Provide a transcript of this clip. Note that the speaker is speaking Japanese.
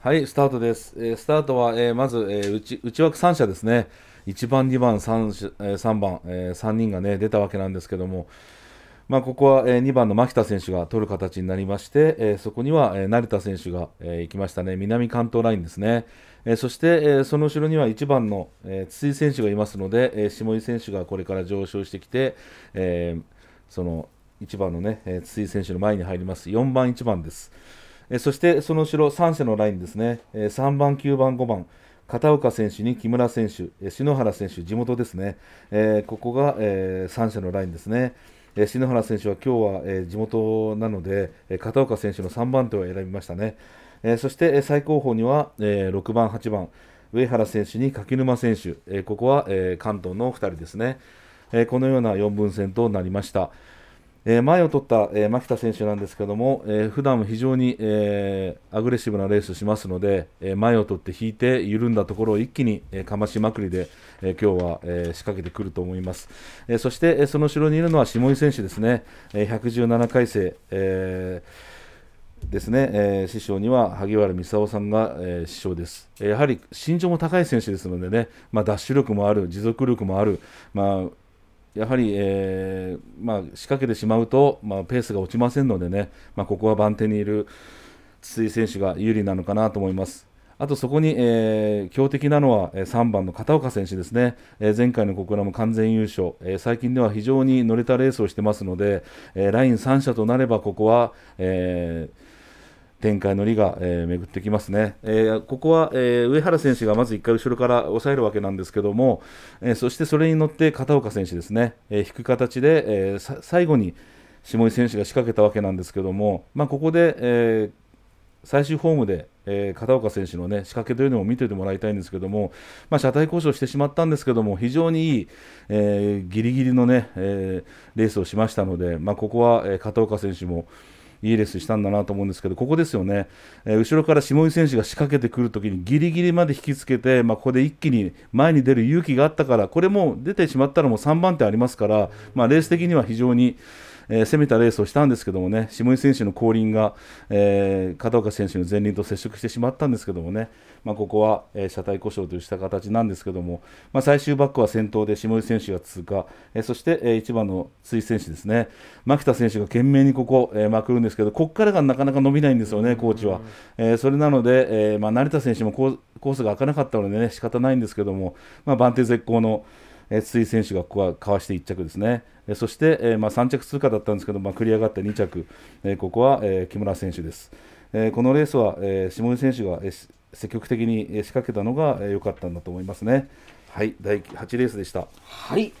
はい、スタートです。えー、スタートは、えー、まず、えー、内内枠3社ですね。1番、2番、3, 3番、えー、3人が、ね、出たわけなんですけども、まあ、ここは、えー、2番の牧田選手が取る形になりまして、えー、そこには、えー、成田選手が、えー、行きましたね。南関東ラインですね。えー、そして、えー、その後ろには1番の、えー、筒井選手がいますので、えー、下井選手がこれから上昇してきて、えー、その1番のね、えー、筒井選手の前に入ります。4番、1番です。そしてその後ろ3者のラインですね、3番、9番、5番、片岡選手に木村選手、篠原選手、地元ですね、ここが、3者のラインですね。篠原選手は今日は、地元なので、片岡選手の3番手を選びましたね。そして、最高峰には、6番、8番、上原選手に柿沼選手、ここは、関東の2人ですね。このような4分戦となりました。え前を取った、え牧田選手なんですけども、え普段も非常に、えアグレッシブなレースしますので、え前を取って引いて緩んだところを一気に、えかましまくりで、えー、今日は、え仕掛けてくると思います、えそして、えその後ろにいるのは下井選手ですね、え117回生、えですね、え師匠には萩原美沙夫さんが、え師匠です、やはり身長も高い選手ですのでね、まあ、ダッシュ力もある持続力もある、まあやはり、えー、まあ、仕掛けてしまうと、まあ、ペースが落ちませんのでね、まあ、ここは番手にいる筒井選手が有利なのかなと思います。あとそこに、えー、強敵なのは3番の片岡選手ですね、えー、前回の小倉も完全優勝、えー、最近では非常に乗れたレースをしてますので、えライン3者となればここは、えー展開の利が、えー、巡ってきますね、えー、ここは、えー、上原選手がまず1回後ろから抑えるわけなんですけども、えそしてそれに乗って片岡選手ですね、え引く形で、え最後に下井選手が仕掛けたわけなんですけども、まあ、ここで、え最終ホームで、え片岡選手の、ね、仕掛けというのを見ていてもらいたいんですけども、まあ、車体交渉してしまったんですけども非常にいい、えー、ギリギリのね、レースをしましたので、まあ、ここは、え片岡選手も。いいレースしたんだなと思うんですけど、ここですよね、えー、後ろから下井選手が仕掛けてくるときに、ぎりぎりまで引きつけて、まあ、ここで一気に前に出る勇気があったから、これも出てしまったらもう3番手ありますから、まあ、レース的には非常に。えー、攻めたレースをしたんですけどもね、下井選手の後輪が、えー、片岡選手の前輪と接触してしまったんですけどもね、まあ、ここは、えー、車体故障とした形なんですけども、まあ、最終バックは先頭で下井選手が通過、えー、そして、えー、1番の辻選手ですね、牧田選手が懸命にここ、えー、まくるんですけど、ここからがなかなか伸びないんですよね、コーチは。えー、それなので、えーまあ、成田選手もコースが開かなかったのでね、仕方ないんですけども、まあ、番手絶好の。え筒井選手がここはかわして1着ですね、えそして、えまあ、3着通過だったんですけど、まあ、繰り上がった2着、えここは、え木村選手です、えこのレースは、え下地選手が、え積極的に仕掛けたのが良、えー、かったんだと思いますね。はい、第8レースでした。はい、